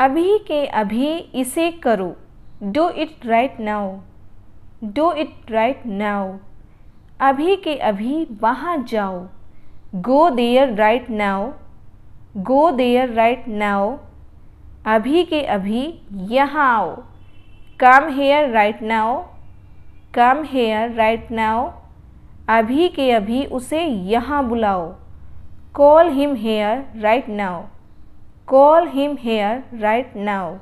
अभी के अभी इसे करो do it right now do it right now अभी के अभी वहाँ जाओ go there right now go there right now अभी के अभी यहाँ आओ come here right now come here right now अभी के अभी उसे यहाँ बुलाओ call him here right now call him here right now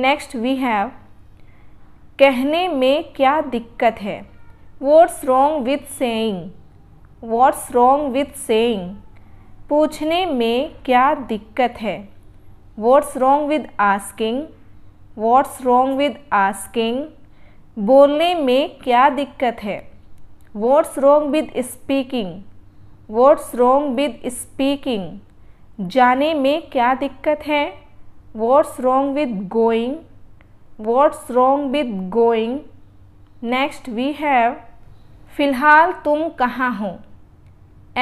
next we have कहने में क्या दिक्कत है what's wrong with saying what's wrong with saying पूछने में क्या दिक्कत है what's wrong with asking what's wrong with asking बोलने में क्या दिक्कत है what's wrong with speaking what's wrong with speaking जाने में क्या दिक्कत है what's wrong with going what's wrong with going next we have फ़िलहाल तुम कहाँ हो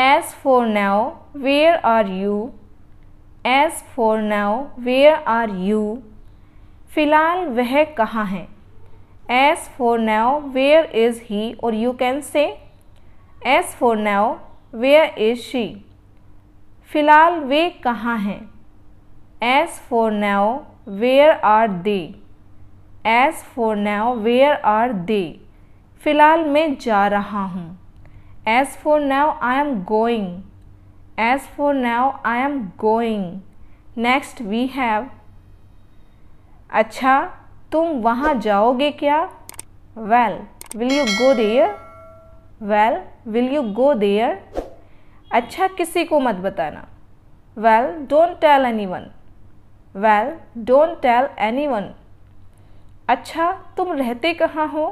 as for now where are you as for now where are you फ़िलहाल वह कहाँ है as for now where is he और you can say as for now where is she फ़िलहाल वे कहाँ हैं as for now where are they as for now where are they फ़िलहाल मैं जा रहा हूँ as for now I am going as for now I am going next we have अच्छा तुम वहाँ जाओगे क्या well will you go there well will you go there अच्छा किसी को मत बताना well don't tell anyone well don't tell anyone अच्छा तुम रहते कहाँ हो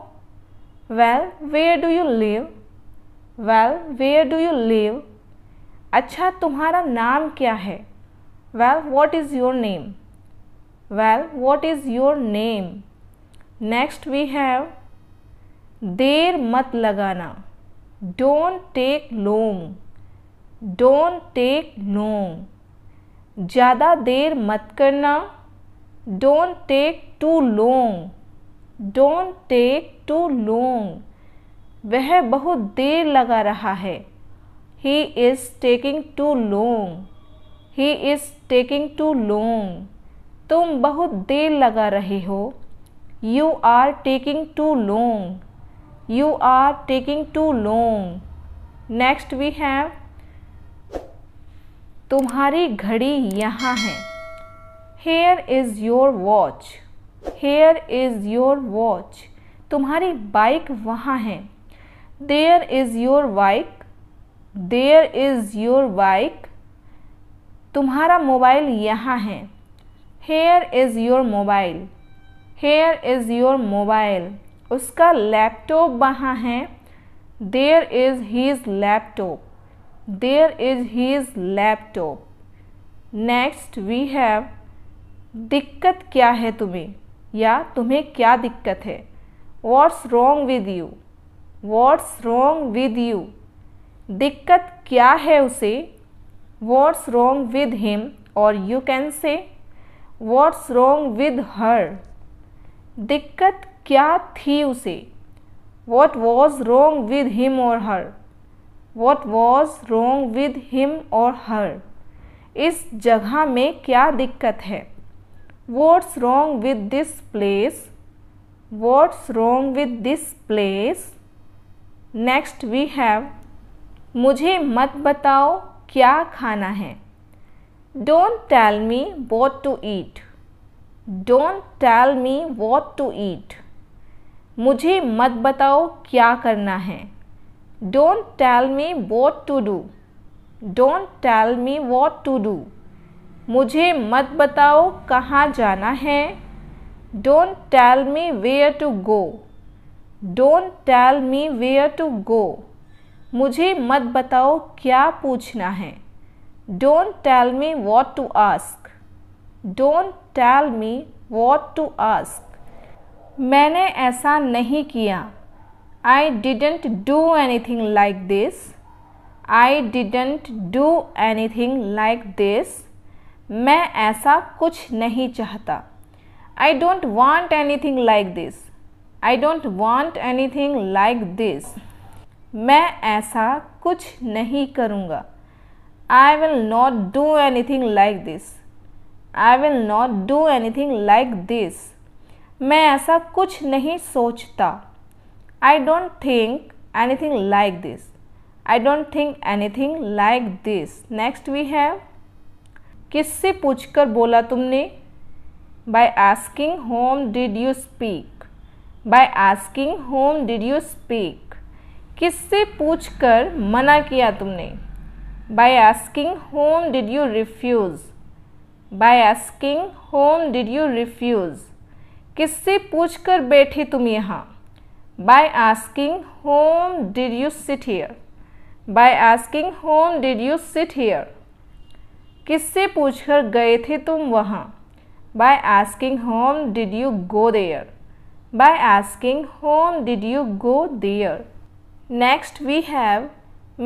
well where do you live well where do you live अच्छा तुम्हारा नाम क्या है well what is your name well what is your name next we have देर मत लगाना don't take long don't take no ज़्यादा देर मत करना don't take too long don't take too long वह बहुत देर लगा रहा है he is taking too long he is taking too long तुम बहुत देर लगा रहे हो you are taking too long you are taking too long next we have तुम्हारी घड़ी यहाँ है here is your watch here is your watch तुम्हारी बाइक वहाँ है there is your bike there is your bike तुम्हारा मोबाइल यहाँ है here is your mobile here is your mobile उसका लैपटॉप वहाँ है there is his laptop there is his laptop next we have दिक्कत क्या है तुम्हें या तुम्हें क्या दिक्कत है what's wrong with you what's wrong with you दिक्कत क्या है उसे वॉट्स रॉन्ग विद हिम और you can say what's wrong with her दिक्कत क्या थी उसे what was wrong with him और her what was wrong with him और हर इस जगह में क्या दिक्कत है what's wrong with this place what's wrong with this place next we have मुझे मत बताओ क्या खाना है don't tell me what to eat don't tell me what to eat मुझे मत बताओ क्या करना है don't tell me what to do don't tell me what to do मुझे मत बताओ कहाँ जाना है don't tell me where to go don't tell me where to go मुझे मत बताओ क्या पूछना है don't tell me what to ask don't tell me what to ask मैंने ऐसा नहीं किया I didn't do anything like this I didn't do anything like this मैं ऐसा कुछ नहीं चाहता I don't want anything like this I don't want anything like this मैं ऐसा कुछ नहीं करूँगा I will not do anything like this I will not do anything like this मैं ऐसा कुछ नहीं सोचता I don't think anything like this I don't think anything like this next we have किस से पूछ कर बोला तुमने by asking whom did you speak by asking whom did you speak किस से पूछ कर मना किया तुमने by asking whom did you refuse by asking whom did you refuse किससे पूछ कर बैठी तुम यहाँ by asking whom did you sit here by asking whom did you sit here किससे पूछकर गए थे तुम वहाँ by asking whom did you go there by asking whom did you go there next we have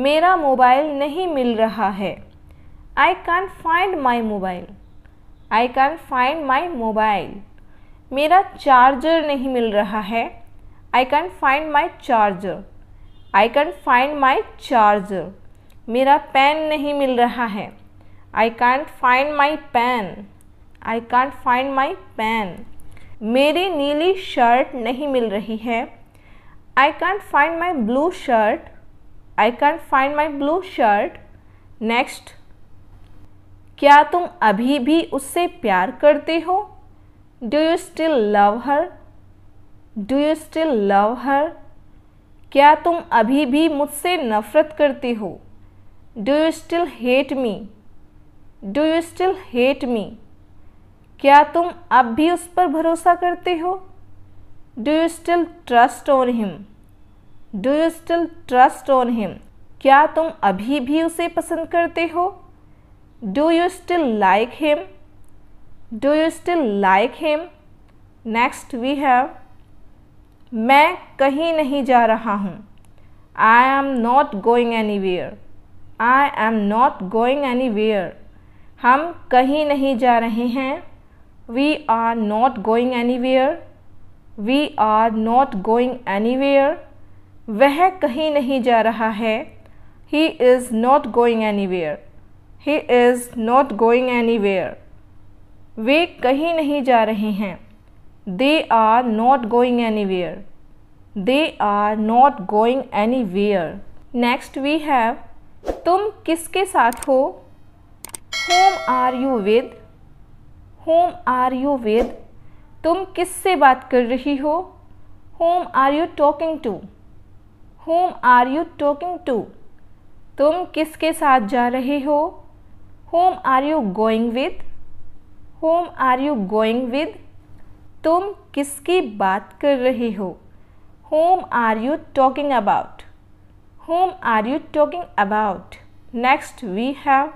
मेरा mobile नहीं मिल रहा है I can't find my mobile I can't find my mobile मेरा चार्जर नहीं मिल रहा है I can find my charger I can find my charger मेरा पेन नहीं मिल रहा है I can't find my pen I can't find my pen मेरी नीली शर्ट नहीं मिल रही है I can't find my blue shirt I can't find my blue shirt next क्या तुम अभी भी उससे प्यार करते हो do you still love her do you still love her क्या तुम अभी भी मुझसे नफरत करते हो do you still hate me do you still hate me क्या तुम अब भी उस पर भरोसा करते हो do you still trust on him do you still trust on him क्या तुम अभी भी उसे पसंद करते हो do you still like him do you still like him next we have मैं कहीं नहीं जा रहा हूँ I am not going anywhere I am not going anywhere हम कहीं नहीं जा रहे हैं we are not going anywhere we are not going anywhere वह कहीं नहीं जा रहा है he is not going anywhere he is not going anywhere वे कहीं नहीं जा रहे हैं they are not going anywhere they are not going anywhere next we have तुम किसके साथ हो whom are you with whom are you with तुम किस से बात कर रही हो whom are you talking to whom are you talking to तुम किसके साथ जा रहे हो whom are you going with whom are you going with तुम किसकी बात कर रहे हो whom are you talking about whom are you talking about next we have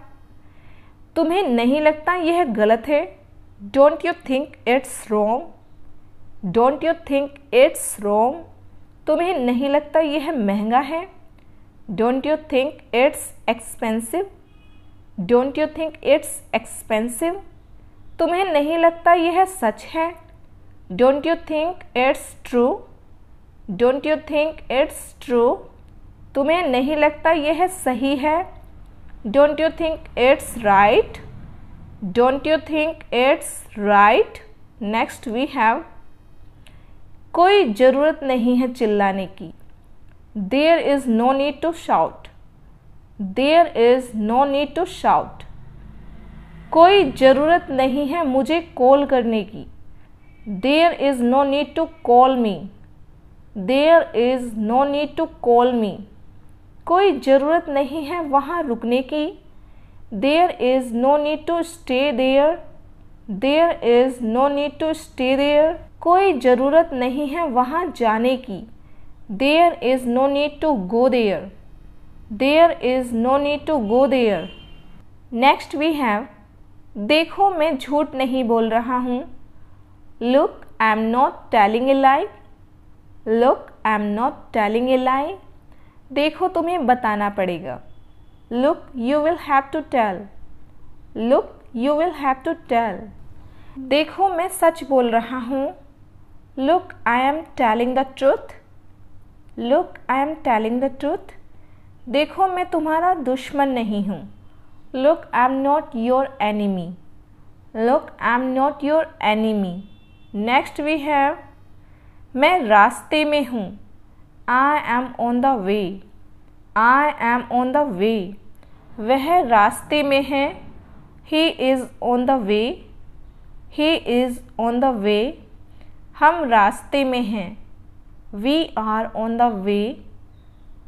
तुम्हें नहीं लगता यह गलत है don't you think it's wrong don't you think it's wrong तुम्हें नहीं लगता यह महंगा है don't you think it's expensive don't you think it's expensive तुम्हें नहीं लगता यह सच है don't you think it's true don't you think it's true तुम्हें नहीं लगता यह सही है don't you think it's right don't you think it's right next we have कोई ज़रूरत नहीं है चिल्लाने की there is no need to shout there is no need to shout कोई ज़रूरत नहीं है मुझे कॉल करने की there is no need to call me there is no need to call me कोई ज़रूरत नहीं है वहाँ रुकने की there is no need to stay there there is no need to stay there कोई ज़रूरत नहीं है वहाँ जाने की there is no need to go there there is no need to go there next we have देखो मैं झूठ नहीं बोल रहा हूँ Look, I am not telling a lie. Look, I am not telling a lie. देखो तुम्हें बताना पड़ेगा Look, you will have to tell. Look, you will have to tell. देखो मैं सच बोल रहा हूँ Look, I am telling the truth. Look, I am telling the truth. देखो मैं तुम्हारा दुश्मन नहीं हूँ Look, I am not your enemy. Look, I am not your enemy. Next we have मैं रास्ते में हूँ I am on the way I am on the way वह रास्ते में है he is on the way he is on the way हम रास्ते में हैं we are on the way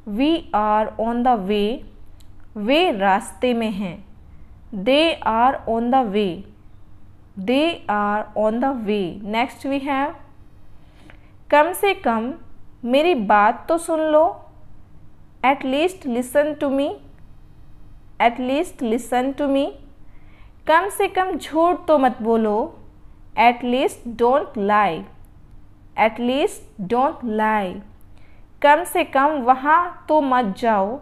we are on the way वे रास्ते में हैं they are on the way they are on the way next we have कम से कम मेरी बात तो सुन लो at least listen to me at least listen to me कम से कम झूठ तो मत बोलो at least don't lie at least don't lie कम से कम वहाँ तो मत जाओ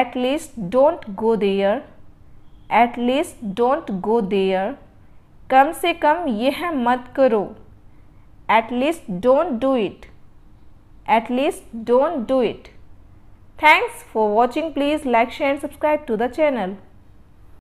at least don't go there at least don't go there कम से कम यह मत करो at least don't do it at least don't do it thanks for watching please like share and subscribe to the channel